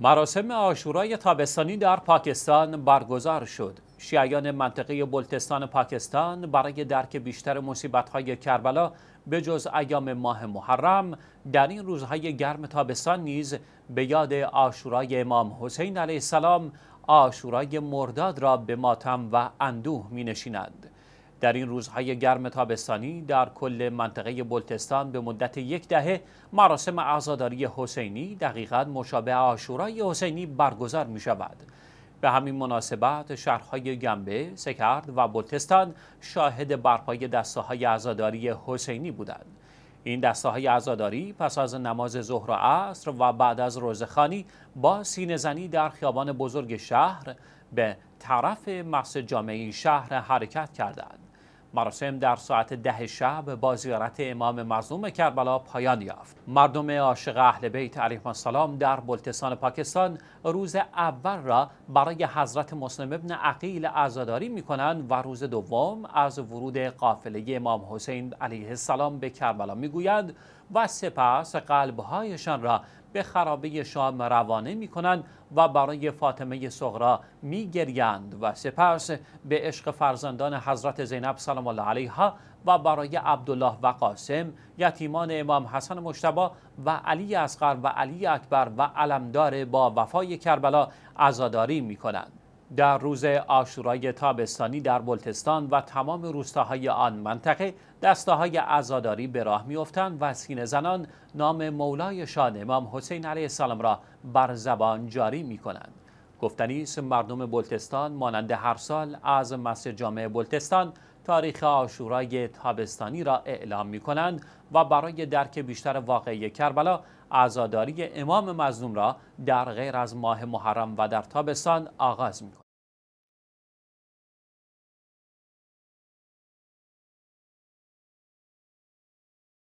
مراسم آشورای تابستانی در پاکستان برگزار شد. شیعیان منطقه بلتستان پاکستان برای درک بیشتر مصیبت‌های کربلا به جز ایام ماه محرم در این روزهای گرم تابستان نیز به یاد آشورای امام حسین علیه السلام آشورای مرداد را به ماتم و اندوه می در این روزهای گرم تابستانی در کل منطقه بلتستان به مدت یک دهه مراسم عزاداری حسینی دقیقا مشابه آشورای حسینی برگزار می شود. به همین مناسبت شهرهای گنبه، سکرد و بلتستان شاهد برپای دسته های عزاداری حسینی بودند. این دسته های عزاداری پس از نماز ظهر و عصر و بعد از روزخانی با سینزنی در خیابان بزرگ شهر به طرف مسجد جامعه شهر حرکت کردند. مراسم در ساعت ده شب با زیارت امام مظلوم کربلا پایان یافت مردم عاشق اهل بیت علیهم السلام در بلتستان پاکستان روز اول را برای حضرت مسلم ابن عقیل عزاداری می کنند و روز دوم از ورود قافله امام حسین علیه السلام به کربلا می گویند و سپس قلبهایشان را به خرابه شام روانه می کنند و برای فاطمه صغرا می گریند و سپس به عشق فرزندان حضرت زینب سلام الله علیها و برای عبدالله و قاسم یتیمان امام حسن مشتبا و علی اصغر و علی اکبر و علمدار با وفای کربلا عزاداری می کنند. در روز آشورای تابستانی در بلتستان و تمام روستاهای آن منطقه دسته های عزاداری به راه میافتند و سینه زنان نام مولایشان امام حسین علیه السلام را بر زبان جاری می کنند. گفتنی مردم بلتستان مانند هر سال از مسجد جامعه بلتستان تاریخ آشورای تابستانی را اعلام می کنند و برای درک بیشتر واقعی کربلا عزاداری امام مظلوم را در غیر از ماه محرم و در تابستان آغاز می کنند.